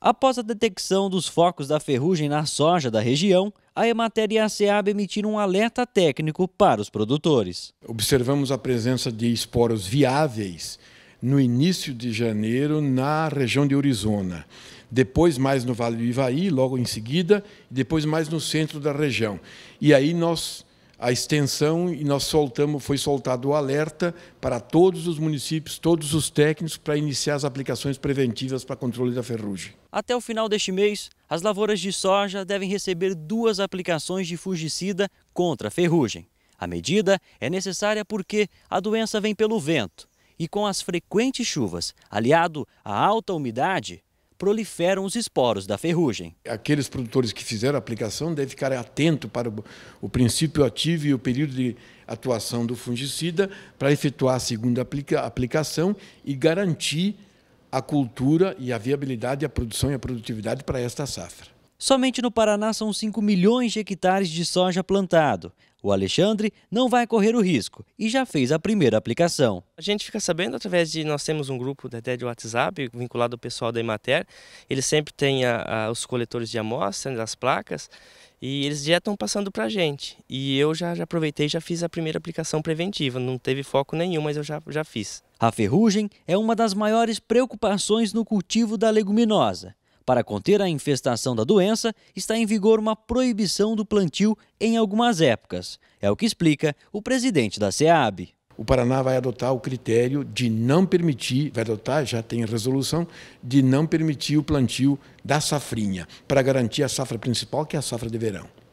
Após a detecção dos focos da ferrugem na soja da região, a Emater e a SEAB emitiram um alerta técnico para os produtores. Observamos a presença de esporos viáveis no início de janeiro na região de Orizona, depois mais no Vale do Ivaí, logo em seguida, depois mais no centro da região. E aí nós a extensão e nós soltamos, foi soltado o alerta para todos os municípios, todos os técnicos, para iniciar as aplicações preventivas para controle da ferrugem. Até o final deste mês, as lavouras de soja devem receber duas aplicações de fungicida contra a ferrugem. A medida é necessária porque a doença vem pelo vento e com as frequentes chuvas, aliado à alta umidade, proliferam os esporos da ferrugem. Aqueles produtores que fizeram a aplicação devem ficar atentos para o princípio ativo e o período de atuação do fungicida para efetuar a segunda aplica aplicação e garantir a cultura e a viabilidade, a produção e a produtividade para esta safra. Somente no Paraná são 5 milhões de hectares de soja plantado. O Alexandre não vai correr o risco e já fez a primeira aplicação. A gente fica sabendo através de nós temos um grupo até de WhatsApp vinculado ao pessoal da Emater. Eles sempre têm a, a, os coletores de amostra, né, as placas e eles já estão passando para a gente. E eu já, já aproveitei e já fiz a primeira aplicação preventiva. Não teve foco nenhum, mas eu já, já fiz. A ferrugem é uma das maiores preocupações no cultivo da leguminosa. Para conter a infestação da doença, está em vigor uma proibição do plantio em algumas épocas. É o que explica o presidente da SEAB. O Paraná vai adotar o critério de não permitir, vai adotar, já tem resolução, de não permitir o plantio da safrinha, para garantir a safra principal, que é a safra de verão.